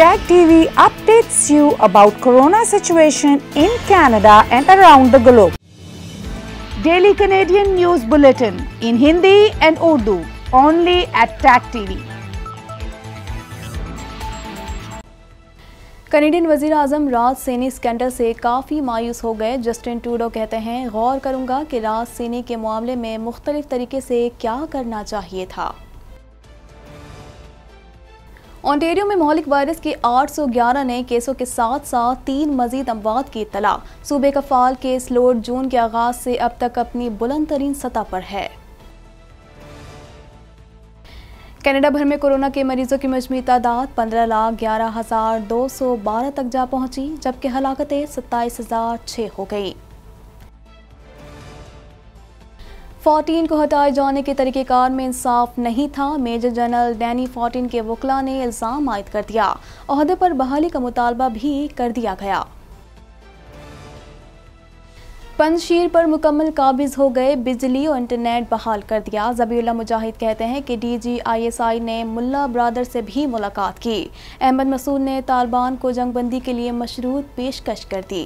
Tag TV updates you about corona situation in Canada and around the globe. Daily Canadian News Bulletin in Hindi and Urdu only at Tag TV. Canadian वजीर अजम राज Saini scandal से काफ़ी मायूस हो गए Justin टूडो कहते हैं गौर करूंगा कि राज सैनी के मामले में मुख्तलिफ तरीके से क्या करना चाहिए था ओंटेरियो में मौलिक वायरस के 811 नए केसों के साथ साथ तीन मजीद अमवात की इतला सूबे का फाल केस लोड जून के आगाज से अब तक अपनी बुलंद तरीन सतह पर है कनाडा भर में कोरोना के मरीजों की मजमू तादाद पंद्रह लाख ग्यारह हज़ार दो सौ बारह तक जा पहुंची जबकि हलाकतें सत्ताईस हज़ार छः हो गई फोर्टीन को हटाए जाने के तरीकेकार में इंसाफ नहीं था मेजर जनरल डैनी फोर्टीन के वकला ने इल्ज़ाम आयद कर दिया अहदे पर बहाली का मुतालबा भी कर दिया गया पंजशीर पर मुकम्मल काबिज हो गए बिजली और इंटरनेट बहाल कर दिया जबीला मुजाहिद कहते हैं कि डीजीआईएसआई ने मुल्ला ब्रादर से भी मुलाकात की अहमद मसूद ने तालिबान को जंगबंदी के लिए मशरूत पेशकश कर दी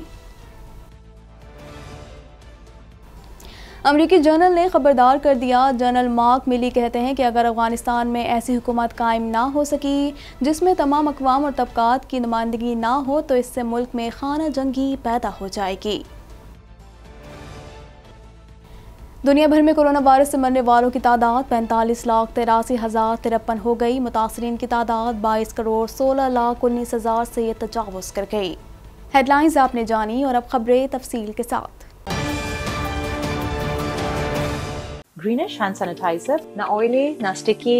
अमरीकी जनरल ने खबरदार कर दिया जनरल मार्क मिली कहते हैं कि अगर अफगानिस्तान में ऐसी हुकूमत कायम ना हो सकी जिसमें तमाम अकवाम और तबकात की नुमाइंदगी ना हो तो इससे मुल्क में खाना जंगी पैदा हो जाएगी दुनिया भर में कोरोना वायरस से मरने वालों की तादाद पैंतालीस लाख तिरासी हज़ार तिरपन हो गई मुतासरीन की तादाद बाईस करोड़ सोलह लाख उन्नीस हज़ार से तजावज़ कर गई हेडलाइंस आपने जानी और अब खबरें तफसील के साथ greenish hand sanitizer, na oily na sticky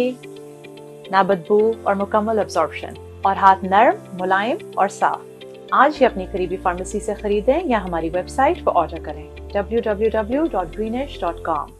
na badbu और mukammal absorption और हाथ नरम मुलायम और साफ आज ही अपनी करीबी फार्मेसी से खरीदें या हमारी वेबसाइट पर ऑर्डर करें www.greenish.com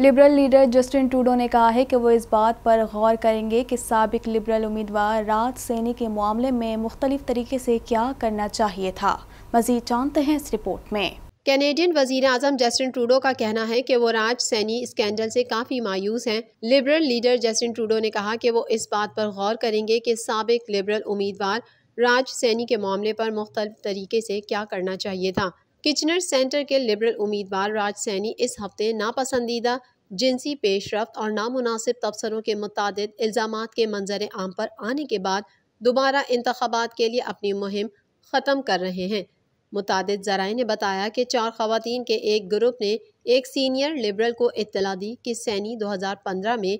लिबरल लीडर जस्टिन टूडो ने कहा है कि वो इस बात पर गौर करेंगे कि सबक लिबरल उम्मीदवार रात सैनी के मामले में मुख्तलिफ तरीके से क्या करना चाहिए था मजीद जानते हैं इस रिपोर्ट में कैनेडियन वजीर अजम जस्टिन ट्रूडो का कहना है कि वो राज सैनी स्कैंडल से काफ़ी मायूस हैं लिबरल लीडर जस्टिन ट्रूडो ने कहा कि वो इस बात पर गौर करेंगे कि सबक लिबरल उम्मीदवार राज सैनी के मामले पर मुख्तल तरीके से क्या करना चाहिए था किचनर सेंटर के लिबरल उम्मीदवार राज सैनी इस हफ्ते नापसंदीदा जिनसी पेशरफ और नामनासिब तबसरों के मुतद इल्ज़ाम के मंजर आम पर आने के बाद दोबारा इंतबात के लिए अपनी मुहिम ख़त्म कर रहे हैं मुतद जराए ने बताया कि चार खातन के एक ग्रुप ने एक सीनियर लिबरल को इतला दी कि सैनी 2015 में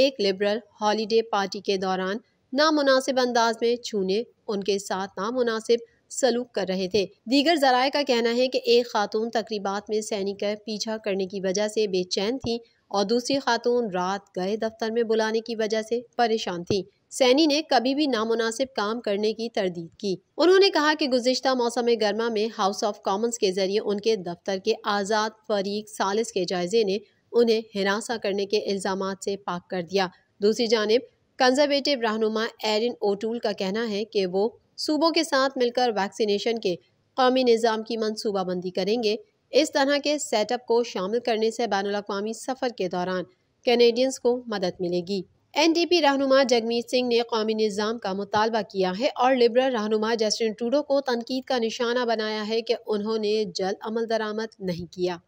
एक लिबरल हॉलीडे पार्टी के दौरान नामनासिब अंदाज में छूने उनके साथ नामनासिब सलूक कर रहे थे दीगर जराए का कहना है कि एक खातून तकरीबा में सैनी का पीछा करने की वजह से बेचैन थी और दूसरी खातून रात गए दफ्तर में बुलाने की वजह से परेशान थी सैनी ने कभी भी नामुनासिब काम करने की तरदीद की उन्होंने कहा कि गुजशत मौसम गर्मा में हाउस ऑफ कॉमन्स के जरिए उनके दफ्तर के आज़ाद फरीक सालिस के जायजे ने उन्हें हिरासा करने के इल्ज़ाम से पाक कर दिया दूसरी जानब कंजर्वेटिव रहनुमा एरिन ओटूल का कहना है कि वो सूबों के साथ मिलकर वैक्सीनेशन के कौमी निज़ाम की मनसूबाबंदी करेंगे इस तरह के सेटअप को शामिल करने से बैन अवी सफ़र के दौरान कैनेडियंस को मदद मिलेगी एन डी पी रहनुमा जगमीत सिंह ने कौमी निज़ाम का मुतालबा किया है और लिबरल रहनुमा जस्टिन टूडो को तनकीद का निशाना बनाया है कि उन्होंने जल्द अमल दरामद नहीं किया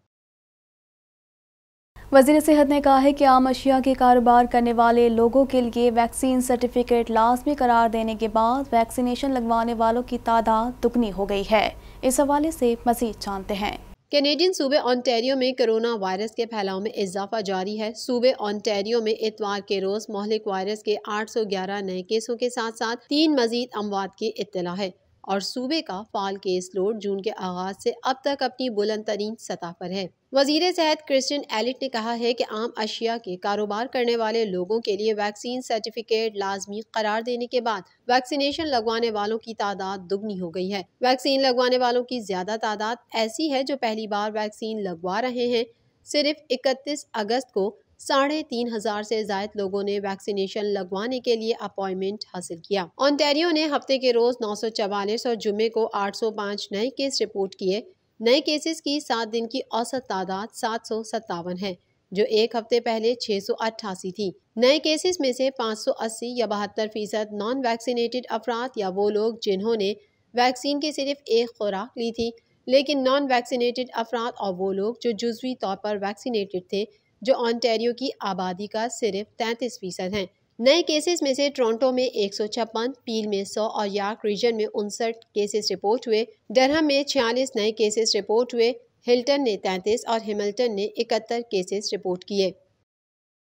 वजीर सेहत ने कहा है कि आम अशिया के कारोबार करने वाले लोगों के लिए वैक्सीन सर्टिफिकेट लाजमी करार देने के बाद वैक्सीनेशन लगवाने वालों की तादाद दुगनी हो गई है इस हवाले से मजीद जानते हैं कैनेडियन सूबे ऑन्टेरियो में कोरोना वायरस के फैलाव में इजाफा जारी है सूबे ऑनटेरियो में इतवार के रोज मोहलिक वायरस के 811 नए केसों के साथ साथ तीन मजीद अमवात की इतला है और सूबे का फाल केस लोड जून के आगाज से अब तक अपनी बुलंद तरीन सतह पर है वजीर सेहत क्रिस्टन एलिट ने कहा है कि आम अशिया के कारोबार करने वाले लोगों के लिए वैक्सीन सर्टिफिकेट लाजमी करार देने के बाद वैक्सीनेशन लगवाने वालों की तादाद दुगनी हो गई है वैक्सीन लगवाने वालों की ज्यादा तादाद ऐसी है जो पहली बार वैक्सीन लगवा रहे हैं सिर्फ इकतीस अगस्त को साढ़े तीन हजार से जायद लोगों ने वैक्सीनेशन लगवाने के लिए अपॉइंटमेंट हासिल किया ऑनटेरियो ने हफ्ते के रोज नौ सौ चवालीस और जुमे को आठ सौ पाँच नए केस रिपोर्ट किए नए केसेस की सात दिन की औसत तादाद सात सौ सत्तावन है जो एक हफ्ते पहले छः सौ अट्ठासी थी नए केसेस में से पाँच सौ अस्सी या बहत्तर फीसद नॉन वैक्सीनेटेड अफराद या वो लोग जिन्होंने वैक्सीन की सिर्फ एक खुराक ली थी लेकिन नॉन वैक्सीनेटेड अफराद और वो लोग जो जुजवी तौर पर वैक्सीनेटेड थे जो ऑनटेरियो की आबादी का सिर्फ तैंतीस फीसद हैं नए केसेस में से टोरंटो में एक सौ छप्पन पील में सौ और यार्क रीजन में उनसठ केसेस रिपोर्ट हुए डरहम में छियालीस नए केसेस रिपोर्ट हुए हिल्टन ने तैंतीस और हेमल्टन ने इकहत्तर केसेस रिपोर्ट किए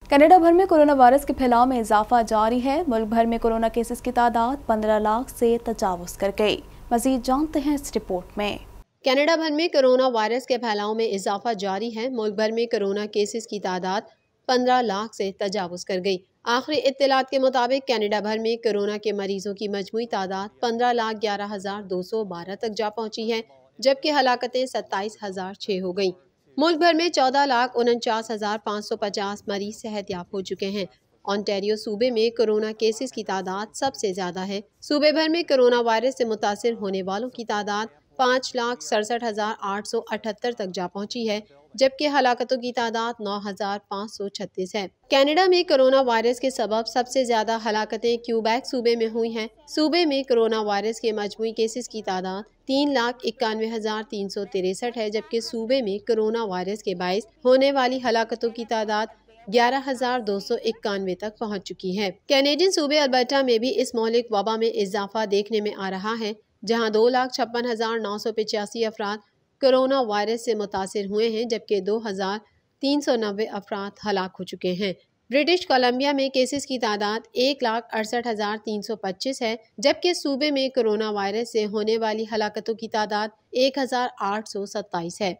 कनाडा भर में कोरोना वायरस के फैलाव में इजाफा जारी है मुल्क भर में कोरोना केसेस की तादाद 15 लाख से तजावज़ कर गई मजीद जानते हैं इस रिपोर्ट में कनाडा भर में कोरोना वायरस के फैलाव में इजाफा जारी है मुल्क भर में कोरोना केसेस की तादाद 15 लाख से तजावज कर गई आखिरी इतलात के मुताबिक कनाडा भर में कोरोना के मरीजों की मजमू तादाद पंद्रह लाख ग्यारह हज़ार दो सौ बारह तक जा पहुंची है जबकि हलाकतें सत्ताईस हज़ार छः हो गई मुल्क भर में चौदह लाख उनचास हज़ार पाँच सौ पचास मरीज याब हो चुके हैं ऑनटेरियो सूबे में कोरोना केसेस की तादाद सबसे ज़्यादा है सूबे भर में कोरोना वायरस से मुतासर होने वालों की तादाद पाँच लाख सड़सठ हज़ार आठ सौ अठहत्तर तक जा पहुंची है जबकि हलाकतों की तादाद नौ हज़ार पाँच सौ छत्तीस है कनाडा में कोरोना वायरस के सबब सबसे ज़्यादा हलाकतें क्यूबैक सूबे में हुई हैं सूबे में कोरोना वायरस के मजमू केसेस की तादाद तीन लाख इक्यानवे हज़ार तीन सौ तिरसठ है जबकि सूबे में कोरोना वायरस के बायस होने वाली हलाकतों की तादाद ग्यारह हजार दो सौ इक्यानवे तक पहुंच चुकी है कैनेडियन सूबे अल्बर्टा में भी इस मौलिक वबा में इजाफा देखने में आ रहा है जहां दो लाख छप्पन हज़ार नौ सौ पचासी अफराद करोना वायरस से मुतासर हुए हैं जबकि दो हज़ार तीन सौ नबे अफराद हलाक हो चुके हैं ब्रिटिश कोलंबिया में केसेस की तादाद एक लाख अड़सठ हज़ार तीन सौ पच्चीस है जबकि सूबे में करोना वायरस से होने वाली हलाकतों की तादाद एक हज़ार आठ सौ सत्ताईस है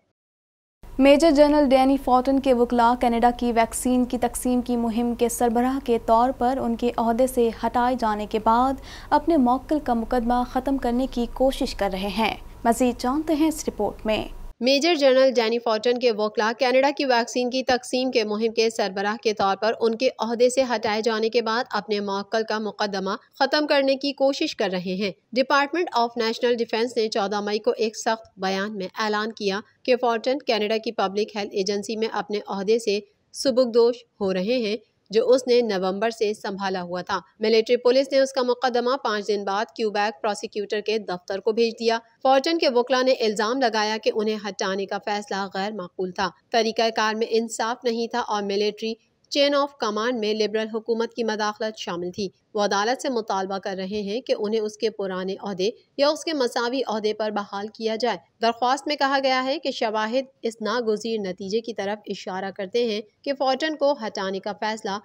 मेजर जनरल डैनी फॉटन के वकला कनाडा की वैक्सीन की तकसीम की मुहिम के सरबराह के तौर पर उनके अहदे से हटाए जाने के बाद अपने मौकल का मुकदमा ख़त्म करने की कोशिश कर रहे हैं मज़ीद जानते हैं इस रिपोर्ट में मेजर जनरल डैनी फॉर्टन के वकला कनाडा की वैक्सीन की तकसीम के मुहिम के सरबराह के तौर पर उनके अहदे से हटाए जाने के बाद अपने मौकल का मुकदमा ख़त्म करने की कोशिश कर रहे हैं डिपार्टमेंट ऑफ नेशनल डिफेंस ने 14 मई को एक सख्त बयान में ऐलान किया कि फॉर्टन कनाडा की पब्लिक हेल्थ एजेंसी में अपने अहदे से सुबुकदोश हो रहे हैं जो उसने नवंबर से संभाला हुआ था मिलिट्री पुलिस ने उसका मुकदमा पाँच दिन बाद क्यूबैक प्रोसिक्यूटर के दफ्तर को भेज दिया फॉर्चन के वकला ने इल्जाम लगाया कि उन्हें हटाने का फैसला गैर माकूल था तरीका कार में इंसाफ नहीं था और मिलिट्री चेन ऑफ कमांड में लिबरल हुकूमत की मदाखलत शामिल थी वो अदालत से मुतालबा कर रहे हैं कि उन्हें उसके पुराने अहदे या उसके मसावी अहदे पर बहाल किया जाए दरख्वास्त में कहा गया है कि शवाहिद इस नागजीर नतीजे की तरफ इशारा करते हैं कि फौजन को हटाने का फैसला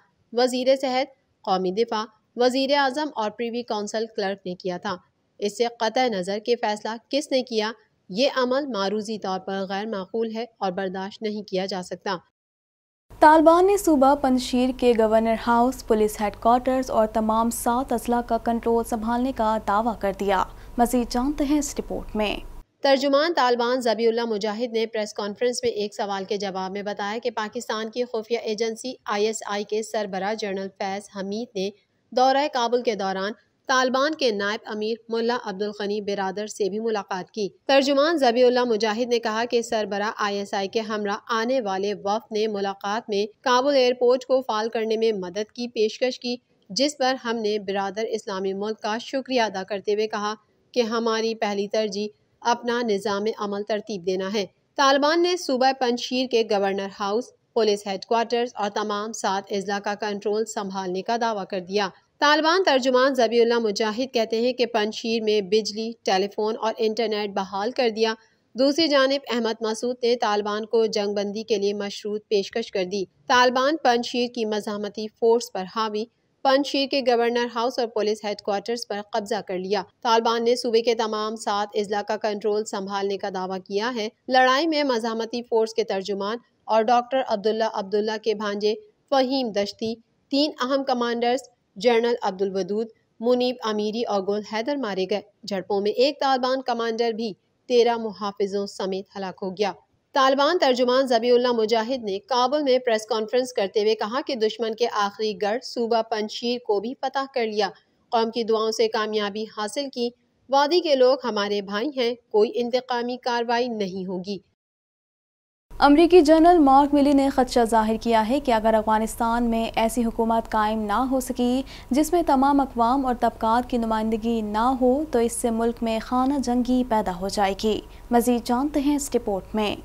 वजीर सेहत कौमी दिफा वजीर अजम और प्रीवी कौंसल क्लर्क ने किया था इससे क़त नज़र के फैसला किसने किया ये अमल मारूजी तौर पर गैर माकूल है और बर्दाश्त नहीं किया जा सकता तालिबान ने सूबा पंजशीर के गवर्नर हाउस पुलिस हेडक्वार्टर्स और तमाम सात अजला का कंट्रोल संभालने का दावा कर दिया मजीद जानते हैं इस रिपोर्ट में तर्जुमान तालिबान जबीउल्ला मुजाहिद ने प्रेस कॉन्फ्रेंस में एक सवाल के जवाब में बताया कि पाकिस्तान की खुफिया एजेंसी आईएसआई के सरबरा जनरल फैज हमीद ने दौरा काबुल के दौरान तालिबान के नायब अमीर मुल्ला अब्दुल गनी बिरादर से भी मुलाकात की तर्जुमान जबीउल्ला मुजाहिद ने कहा कि सरबरा आईएसआई के हमरा आने वाले वफ ने मुलाकात में काबुल एयरपोर्ट को फाल करने में मदद की पेशकश की जिस पर हमने बिरादर इस्लामी मुल्क का शुक्रिया अदा करते हुए कहा कि हमारी पहली तरजीह अपना निज़ाम अमल तरतीब देना है तालिबान ने सूबह पंशीर के गवर्नर हाउस पुलिस हेडक्वार्टर्स और तमाम सात अजला का कंट्रोल संभालने का दावा कर दिया तालिबान तर्जुमान जबीउल्ला मुजाहिद कहते हैं कि पंशीर में बिजली टेलीफोन और इंटरनेट बहाल कर दिया दूसरी जानब अहमद मसूद ने तालिबान को जंगबंदी के लिए मशरूत पेशकश कर दी तालिबान पंशीर की मजामती फोर्स पर हावी पंजशीर के गवर्नर हाउस और पुलिस हेडक्वार्टर्स पर कब्जा कर लिया तालिबान ने सूबे के तमाम सात अजला का कंट्रोल संभालने का दावा किया है लड़ाई में मजामती फोर्स के तर्जुमान और डॉक्टर अब्दुल्ला अब्दुल्ला के भांजे फ़हीम दश्ती तीन अहम कमांडर्स जनरल अब्दुल वदूद मुनीब अमीरी और गुल हैदर मारे गए झड़पों में एक तालिबान कमांडर भी तेरह मुहाफिजों समेत हलाक हो गया तालिबान तर्जुमान जबीउल्ला मुजाहिद ने काबुल में प्रेस कॉन्फ्रेंस करते हुए कहा कि दुश्मन के आखिरी गढ़ सूबा पंशीर को भी फतह कर लिया कौम की दुआओं से कामयाबी हासिल की वादी के लोग हमारे भाई हैं कोई इंतकामी कार्रवाई नहीं होगी अमरीकी जनरल मार्क मिली ने खदशा जाहिर किया है कि अगर अफगानिस्तान में ऐसी हुकूमत कायम ना हो सकी जिसमें तमाम अकवाम और तबकात की नुमाइंदगी ना हो तो इससे मुल्क में खाना जंगी पैदा हो जाएगी मजीद जानते हैं इस रिपोर्ट में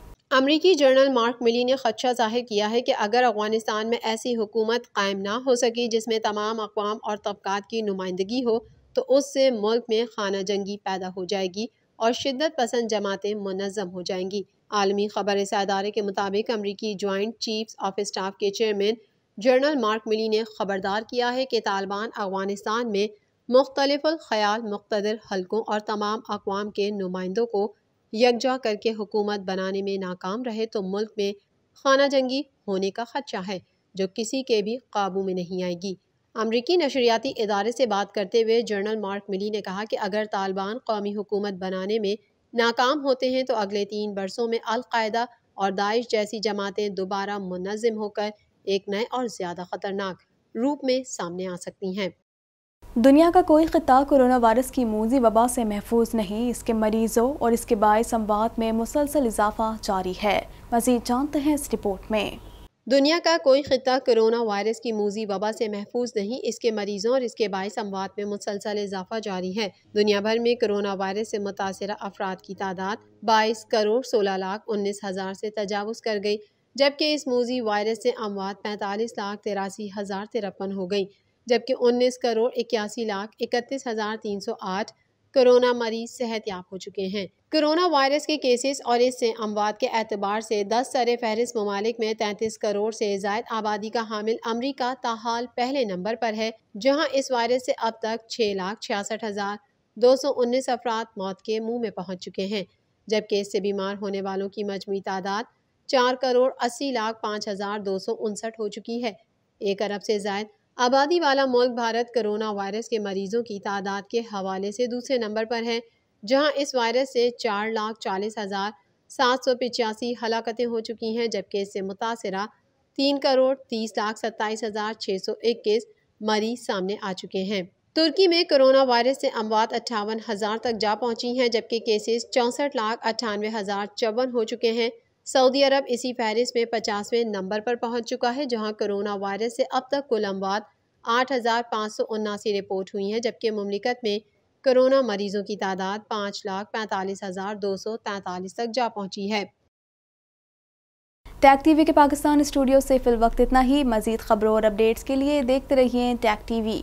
अमरीकी जनरल मार्क मिली ने खदशा जाहिर किया है कि अगर अफगानिस्तान में ऐसी हुकूमत कायम ना हो सकी जिसमें तमाम अकवाम और तबकात की नुमाइंदगी हो तो उससे मुल्क में खाना जंगी पैदा हो जाएगी और शिदत पसंद जमातें मनज़म हो जाएंगी आलमी खबर इस अदारे के मुताबिक अमरीकी जॉइंट चीफ ऑफ स्टाफ के चेयरमैन जनरल मार्क मिली ने खबरदार किया है कि तालिबान अफगानिस्तान में मुख्तलिफ ख्याल मुख्तर हलकों और तमाम अकवाम के नुमाइंदों को यकजा करके हुकूमत बनाने में नाकाम रहे तो मुल्क में खाना जंगी होने का खदशा है जो किसी के भी काबू में नहीं आएगी अमरीकी नशरियाती इदारे से बात करते हुए जनरल मार्क मिली ने कहा कि अगर तालिबान कौमी हुकूमत बनाने में नाकाम होते हैं तो अगले तीन बरसों में अलकायदा और दाइश जैसी जमातें दोबारा मुनजम होकर एक नए और ज़्यादा ख़तरनाक रूप में सामने आ सकती हैं दुनिया का कोई खिता कोरोना वायरस की मूजी वबा से महफूज नहीं इसके मरीजों और इसके बायस अमवात में मुसलसल इजाफा जारी है मजीद जानते हैं इस रिपोर्ट में दुनिया का कोई ख़िता कोरोना वायरस की मूजी वबा से महफूज नहीं इसके मरीजों और इसके बायस अमवात में मुसलसल इजाफा जारी है दुनिया भर में कोरोना वायरस से मुतासर अफराद की तादाद बाईस करोड़ सोलह लाख उन्नीस हज़ार से तजावज़ कर गई जबकि इस मूजी वायरस से अमवात पैंतालीस लाख तिरासी हज़ार तिरपन हो गई जबकि उन्नीस करोड़ इक्यासी लाख इकतीस हज़ार तीन सौ आठ कोरोना मरीज सेहत याब हो चुके हैं कोरोना वायरस के केसेस और इससे अमवात के एतबार से दस सर फहरिस्त ममालिक में तैंतीस करोड़ से जायद आबादी का हामिल अमरीका ताहाल पहले नंबर पर है जहाँ इस वायरस से अब तक छः लाख छियासठ हज़ार दो सौ उन्नीस अफराद मौत के मुँह में पहुँच चुके हैं जबकि इससे बीमार होने वालों की मजमू तादाद चार करोड़ अस्सी लाख पाँच हज़ार दो सौ उनसठ हो चुकी है एक अरब से जायद आबादी वाला मुल्क भारत कोरोना वायरस के मरीजों की तादाद के हवाले से दूसरे नंबर पर है जहां इस वायरस से चार लाख चालीस हज़ार सात सौ पिचासी हलाकतें हो चुकी हैं जबकि इससे मुतासर तीन करोड़ तीस लाख सत्ताईस हज़ार छः सौ इक्कीस मरीज सामने आ चुके हैं तुर्की में कोरोना वायरस से अमवात अट्ठावन हज़ार तक जा पहुँची हैं जबकि केसेस चौंसठ लाख अट्ठानवे हज़ार चौवन हो चुके हैं सऊदी अरब इसी फहरिस्त में पचासवें नंबर पर पहुंच चुका है जहां कोरोना वायरस से अब तक कुल अमवात आठ हज़ार पाँच सौ उन्नासी रिपोर्ट हुई हैं जबकि ममलिकत में कोरोना मरीजों की तादाद पाँच लाख पैंतालीस हज़ार दो सौ तैंतालीस तक जा पहुंची है टैक टीवी के पाकिस्तान स्टूडियो से फिल वक्त इतना ही मजीद खबरों और अपडेट्स के लिए देखते रहिए टैक टीवी